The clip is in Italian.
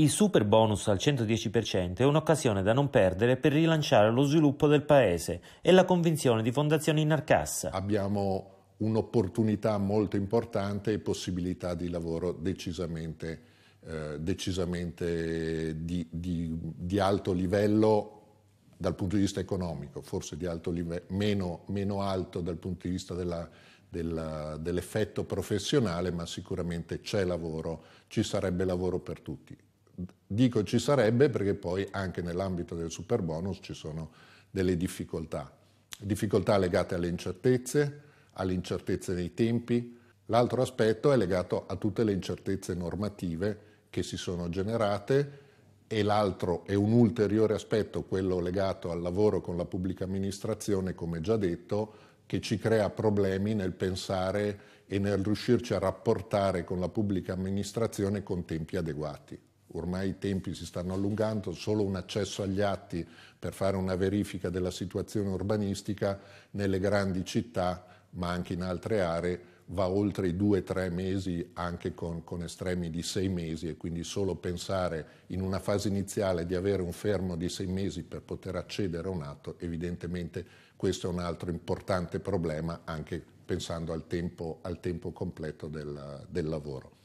Il super bonus al 110% è un'occasione da non perdere per rilanciare lo sviluppo del paese e la convinzione di Fondazione Inarcassa. Abbiamo un'opportunità molto importante e possibilità di lavoro decisamente, eh, decisamente di, di, di, alto livello dal punto di vista economico, forse di alto livello, meno, meno alto dal punto di vista della, della, dell'effetto professionale, ma sicuramente c'è lavoro, ci sarebbe lavoro per tutti. Dico ci sarebbe perché poi anche nell'ambito del super bonus ci sono delle difficoltà, difficoltà legate alle incertezze, alle incertezze dei tempi. L'altro aspetto è legato a tutte le incertezze normative che si sono generate e l'altro è un ulteriore aspetto, quello legato al lavoro con la pubblica amministrazione, come già detto, che ci crea problemi nel pensare e nel riuscirci a rapportare con la pubblica amministrazione con tempi adeguati ormai i tempi si stanno allungando, solo un accesso agli atti per fare una verifica della situazione urbanistica nelle grandi città, ma anche in altre aree, va oltre i due o tre mesi, anche con, con, estremi di sei mesi, e quindi solo pensare in una fase iniziale di avere un fermo di sei mesi per poter accedere a un atto, evidentemente questo è un altro importante problema, anche pensando al tempo, al tempo completo del, del lavoro.